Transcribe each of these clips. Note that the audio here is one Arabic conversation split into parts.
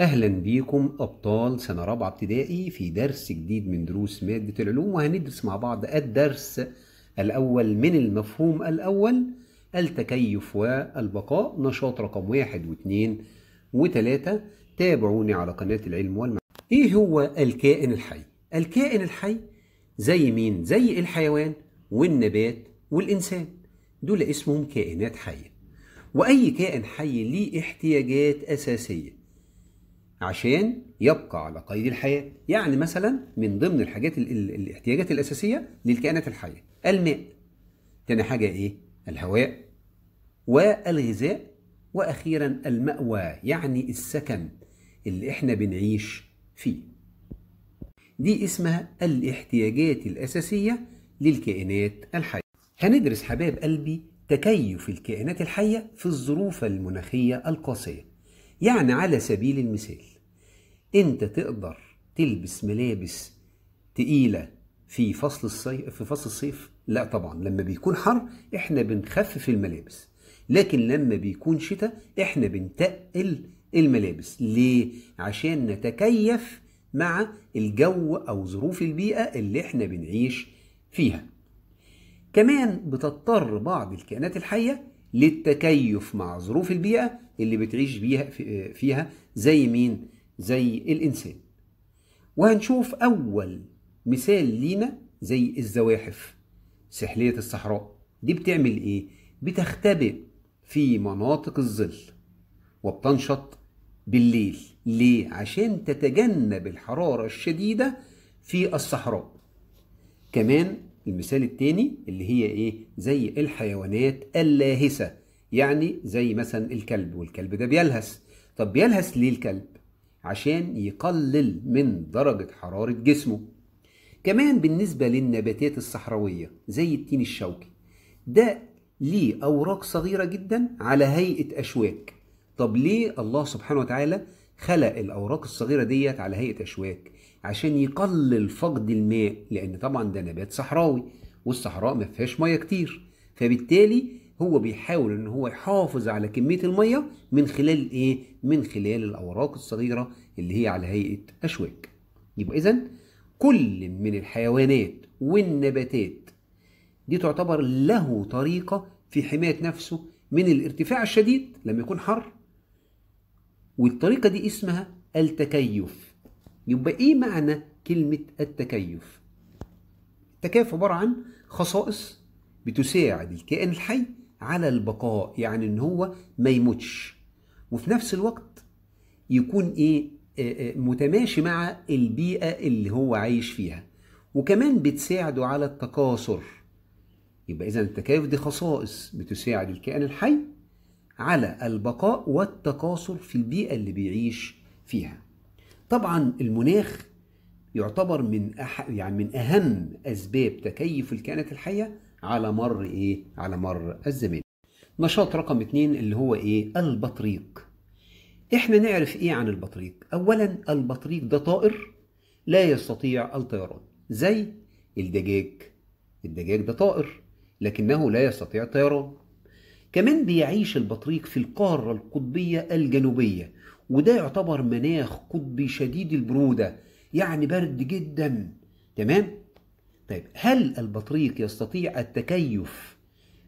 اهلا بيكم ابطال سنه رابعه ابتدائي في درس جديد من دروس ماده العلوم وهندرس مع بعض الدرس الاول من المفهوم الاول التكيف والبقاء نشاط رقم واحد واثنين وثلاثه تابعوني على قناه العلم والمعرفه. ايه هو الكائن الحي؟ الكائن الحي زي مين؟ زي الحيوان والنبات والانسان دول اسمهم كائنات حيه. واي كائن حي ليه احتياجات اساسيه عشان يبقى على قيد الحياة يعني مثلا من ضمن الحاجات الاحتياجات الأساسية للكائنات الحية الماء تاني حاجة إيه الهواء والغذاء وأخيرا المأوى يعني السكن اللي إحنا بنعيش فيه دي اسمها الاحتياجات الأساسية للكائنات الحية هندرس حباب قلبي تكيف الكائنات الحية في الظروف المناخية القاسية يعني على سبيل المثال انت تقدر تلبس ملابس تقيله في فصل الصيف في فصل الصيف لا طبعا لما بيكون حر احنا بنخفف الملابس لكن لما بيكون شتاء احنا بنتقل الملابس ليه عشان نتكيف مع الجو او ظروف البيئه اللي احنا بنعيش فيها كمان بتضطر بعض الكائنات الحيه للتكيف مع ظروف البيئه اللي بتعيش بيها فيها زي مين زي الإنسان وهنشوف أول مثال لينا زي الزواحف سحلية الصحراء دي بتعمل إيه؟ بتختبئ في مناطق الظل وبتنشط بالليل ليه؟ عشان تتجنب الحرارة الشديدة في الصحراء كمان المثال التاني اللي هي ايه زي الحيوانات اللاهسة يعني زي مثلا الكلب والكلب ده بيلهس طب بيلهس ليه الكلب عشان يقلل من درجة حرارة جسمه كمان بالنسبة للنباتات الصحراوية زي التين الشوكي ده ليه أوراق صغيرة جدا على هيئة أشواك طب ليه الله سبحانه وتعالى خلق الأوراق الصغيرة ديت على هيئة أشواك عشان يقلل فقد الماء لأن طبعا ده نبات صحراوي والصحراء ما فيهاش مية كتير فبالتالي هو بيحاول ان هو يحافظ على كميه الميه من خلال ايه؟ من خلال الاوراق الصغيره اللي هي على هيئه اشواك. يبقى اذا كل من الحيوانات والنباتات دي تعتبر له طريقه في حمايه نفسه من الارتفاع الشديد لما يكون حر. والطريقه دي اسمها التكيف. يبقى ايه معنى كلمه التكيف؟ التكيف عباره عن خصائص بتساعد الكائن الحي على البقاء يعني ان هو ما يموتش وفي نفس الوقت يكون ايه آه، آه، متماشي مع البيئة اللي هو عايش فيها وكمان بتساعده على التكاثر يبقى إذا التكيف دي خصائص بتساعد الكائن الحي على البقاء والتكاثر في البيئة اللي بيعيش فيها طبعا المناخ يعتبر من أح... يعني من أهم أسباب تكيف الكائنات الحية على مر ايه على مر الزمان نشاط رقم اتنين اللي هو ايه البطريق احنا نعرف ايه عن البطريق اولا البطريق ده طائر لا يستطيع الطيران زي الدجاج الدجاج ده طائر لكنه لا يستطيع الطيران كمان بيعيش البطريق في القارة القطبية الجنوبية وده يعتبر مناخ قطبي شديد البرودة يعني برد جدا تمام طيب هل البطريق يستطيع التكيف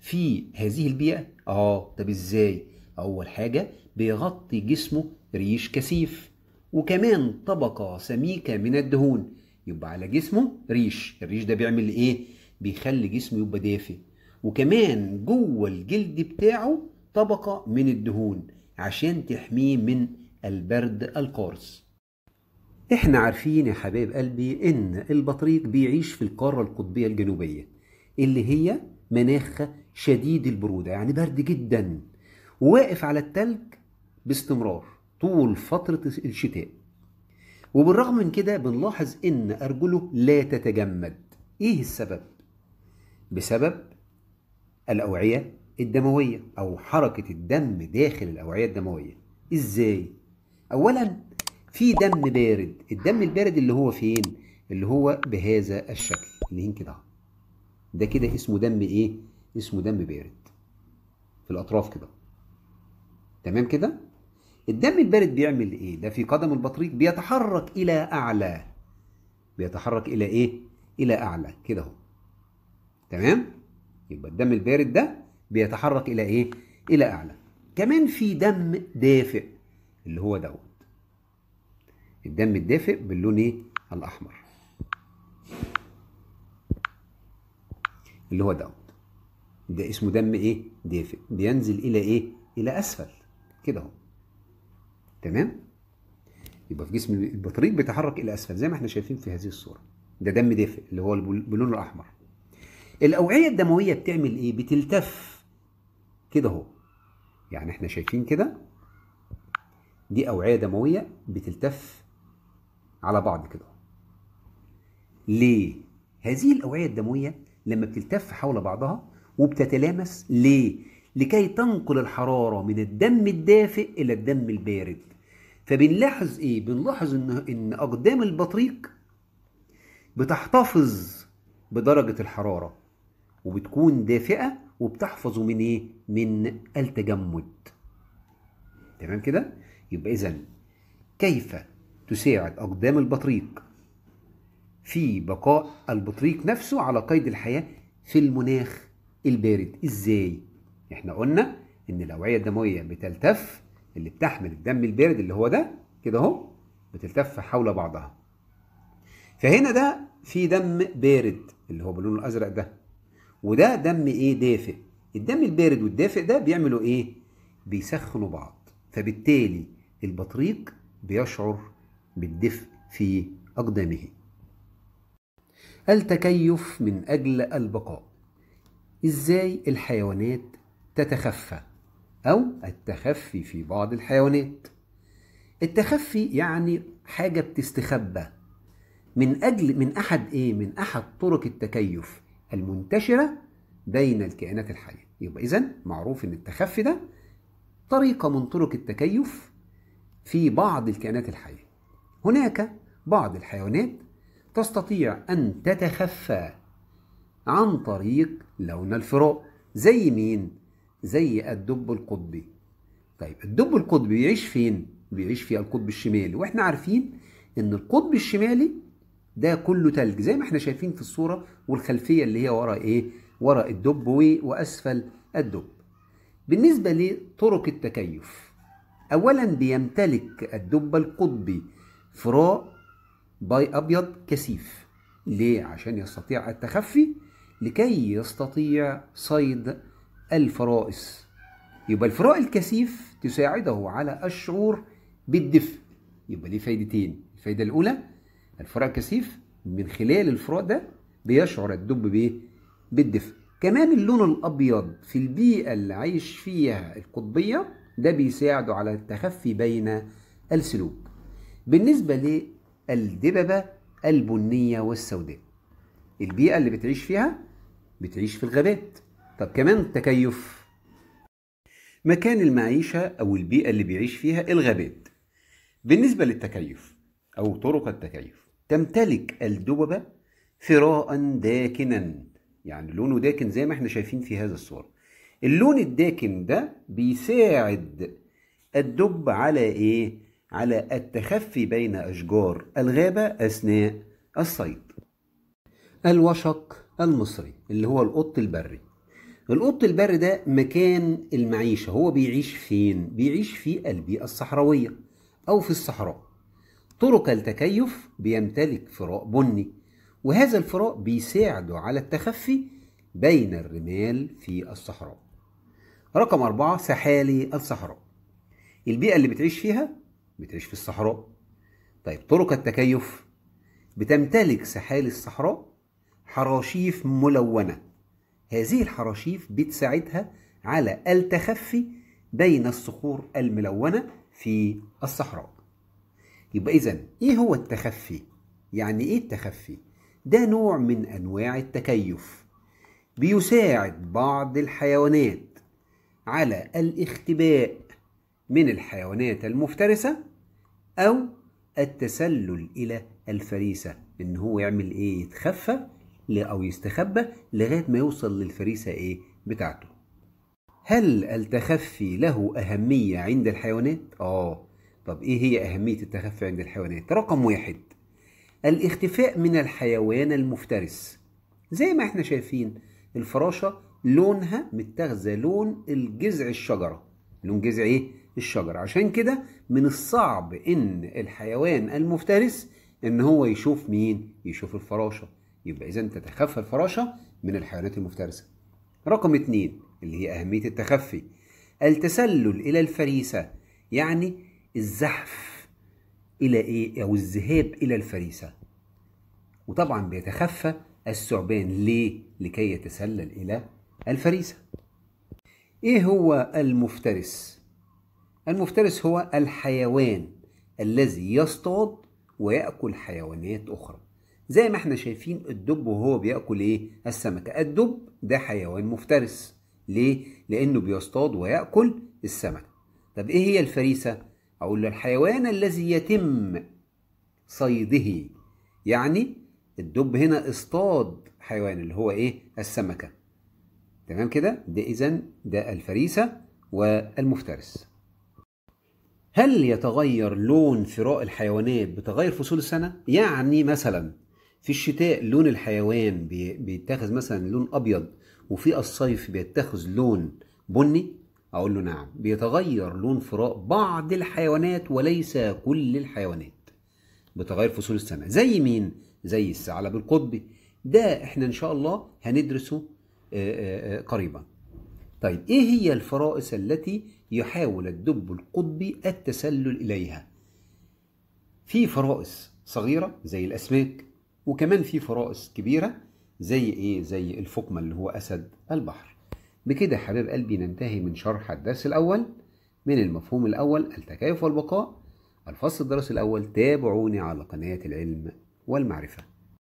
في هذه البيئة؟ آه طب إزاي؟ أول حاجة بيغطي جسمه ريش كثيف وكمان طبقة سميكة من الدهون يبقى على جسمه ريش الريش ده بيعمل إيه؟ بيخلي جسمه يبقى دافئ وكمان جوه الجلد بتاعه طبقة من الدهون عشان تحميه من البرد القارس احنا عارفين يا حبايب قلبي ان البطريق بيعيش في القارة القطبية الجنوبية اللي هي مناخة شديد البرودة يعني برد جدا وواقف على التلج باستمرار طول فترة الشتاء وبالرغم من كده بنلاحظ ان ارجله لا تتجمد ايه السبب بسبب الاوعية الدموية او حركة الدم داخل الاوعية الدموية ازاي اولا في دم بارد الدم البارد اللي هو فين اللي هو بهذا الشكل منين كده ده كده اسمه دم ايه اسمه دم بارد في الاطراف كده تمام كده الدم البارد بيعمل ايه ده في قدم البطريق بيتحرك الى اعلى بيتحرك الى ايه الى اعلى كده اهو تمام يبقى الدم البارد ده بيتحرك الى ايه الى اعلى كمان في دم دافئ اللي هو دوت الدم الدافئ باللون ايه الاحمر اللي هو دوت ده اسمه دم ايه دافئ بينزل الى ايه الى اسفل كده اهو تمام يبقى في جسم البطريق بيتحرك الى اسفل زي ما احنا شايفين في هذه الصوره ده دم دافئ اللي هو باللون الاحمر الاوعيه الدمويه بتعمل ايه بتلتف كده اهو يعني احنا شايفين كده دي اوعيه دمويه بتلتف على بعض كده ليه هذه الاوعيه الدمويه لما بتلتف حول بعضها وبتتلامس ليه لكي تنقل الحراره من الدم الدافئ الى الدم البارد فبنلاحظ ايه بنلاحظ ان ان اقدام البطريق بتحتفظ بدرجه الحراره وبتكون دافئه وبتحفظ من ايه من التجمد تمام كده يبقى اذا كيف تساعد أقدام البطريق في بقاء البطريق نفسه على قيد الحياة في المناخ البارد إزاي؟ إحنا قلنا إن الأوعية الدموية بتلتف اللي بتحمل الدم البارد اللي هو ده كده أهو بتلتف حول بعضها فهنا ده في دم بارد اللي هو باللون الأزرق ده وده دم إيه دافئ الدم البارد والدافئ ده بيعملوا إيه؟ بيسخنوا بعض فبالتالي البطريق بيشعر بالدفء في أقدامه التكيف من أجل البقاء إزاي الحيوانات تتخفى أو التخفي في بعض الحيوانات التخفي يعني حاجة بتستخبى من أجل من أحد إيه؟ من أحد طرق التكيف المنتشرة بين الكائنات الحية يبقى إذا معروف إن التخفي ده طريقة من طرق التكيف في بعض الكائنات الحية هناك بعض الحيوانات تستطيع أن تتخفى عن طريق لون الفراء زي مين؟ زي الدب القطبي طيب الدب القطبي بيعيش فين؟ بيعيش في القطب الشمالي واحنا عارفين ان القطب الشمالي ده كله تلج زي ما احنا شايفين في الصورة والخلفية اللي هي ورا ايه؟ ورا الدب واسفل الدب بالنسبة لطرق التكيف أولا بيمتلك الدب القطبي فراء باي أبيض كثيف ليه؟ عشان يستطيع التخفي لكي يستطيع صيد الفرائس يبقى الفراء الكثيف تساعده على الشعور بالدفء يبقى ليه فايدتين الفايدة الأولى الفراء الكثيف من خلال الفراء ده بيشعر الدب بإيه؟ بالدفء كمان اللون الأبيض في البيئة اللي عايش فيها القطبية ده بيساعده على التخفي بين السلوك بالنسبة للدببة البنية والسوداء البيئة اللي بتعيش فيها بتعيش في الغابات طب كمان تكيف مكان المعيشة أو البيئة اللي بيعيش فيها الغابات بالنسبة للتكيف أو طرق التكيف تمتلك الدببة فراء داكنا يعني لونه داكن زي ما احنا شايفين في هذا الصورة اللون الداكن ده بيساعد الدب على ايه على التخفي بين أشجار الغابة أثناء الصيد الوشق المصري اللي هو القط البري القط البري ده مكان المعيشة هو بيعيش فين؟ بيعيش في البيئة الصحراوية أو في الصحراء طرق التكيف بيمتلك فراء بني وهذا الفراء بيساعده على التخفي بين الرمال في الصحراء رقم أربعة سحالي الصحراء البيئة اللي بتعيش فيها بتعيش في الصحراء طيب طرق التكيف بتمتلك سحالي الصحراء حراشيف ملونة هذه الحراشيف بتساعدها على التخفي بين الصخور الملونة في الصحراء يبقى إذا إيه هو التخفي؟ يعني إيه التخفي؟ ده نوع من أنواع التكيف بيساعد بعض الحيوانات على الاختباء من الحيوانات المفترسة أو التسلل إلى الفريسة إن هو يعمل إيه يتخفى أو يستخبى لغاية ما يوصل للفريسة إيه بتاعته هل التخفي له أهمية عند الحيوانات؟ آه طب إيه هي أهمية التخفي عند الحيوانات؟ رقم واحد الاختفاء من الحيوان المفترس زي ما احنا شايفين الفراشة لونها متخذة لون الجذع الشجرة لون جذع ايه؟ الشجرة عشان كده من الصعب ان الحيوان المفترس ان هو يشوف مين يشوف الفراشة يبقى اذا تتخفى الفراشة من الحيوانات المفترسة رقم اتنين اللي هي اهمية التخفي التسلل الى الفريسة يعني الزحف الى ايه او الذهاب الى الفريسة وطبعا بيتخفى الثعبان ليه لكي يتسلل الى الفريسة ايه هو المفترس المفترس هو الحيوان الذي يصطاد ويأكل حيوانات أخرى زي ما احنا شايفين الدب وهو بيأكل ايه السمكة الدب ده حيوان مفترس ليه؟ لأنه بيصطاد ويأكل السمكة طب ايه هي الفريسة؟ أقول له الحيوان الذي يتم صيده يعني الدب هنا اصطاد حيوان اللي هو ايه السمكة تمام كده؟ ده إذا ده الفريسة والمفترس هل يتغير لون فراء الحيوانات بتغير فصول السنة؟ يعني مثلا في الشتاء لون الحيوان بيتخذ مثلا لون أبيض وفي الصيف بيتخذ لون بني أقول له نعم بيتغير لون فراء بعض الحيوانات وليس كل الحيوانات بتغير فصول السنة زي مين؟ زي الثعلب القطبي ده احنا ان شاء الله هندرسه قريبا طيب إيه هي الفرائس التي يحاول الدب القطبي التسلل إليها؟ في فرائس صغيرة زي الأسماك وكمان في فرائس كبيرة زي إيه؟ زي الفقمة اللي هو أسد البحر. بكده حبيب قلبي ننتهي من شرح الدرس الأول من المفهوم الأول التكيف والبقاء الفصل الدراسي الأول تابعوني على قناة العلم والمعرفة